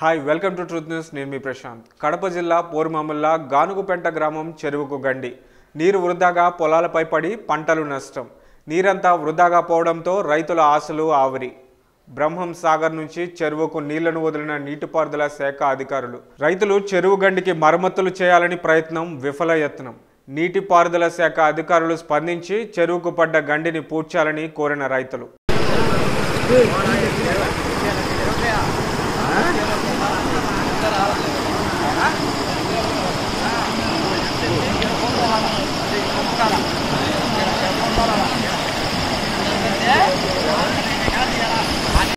hi welcome to truth news నేను మీ ప్రశాంత్ కడప జిల్లా పోరుమాముల్లా గానుగుపెంట గ్రామం చెరువుకు గండి నీరు వృధాగా పొలాలపై పడి పంటలు నష్టం నీరంతా వృధాగా పోవడంతో రైతుల ఆశలు ఆవిరి బ్రహ్మం సాగర్ నుంచి చెరువుకు నీళ్లను వదిలిన నీటిపారుదల శాఖ అధికారులు రైతులు చెరువు గండికి మరమ్మతులు చేయాలని ప్రయత్నం విఫల యత్నం నీటిపారుదల శాఖ అధికారులు స్పందించి చెరువుకు పడ్డ గండిని పూడ్చాలని కోరిన రైతులు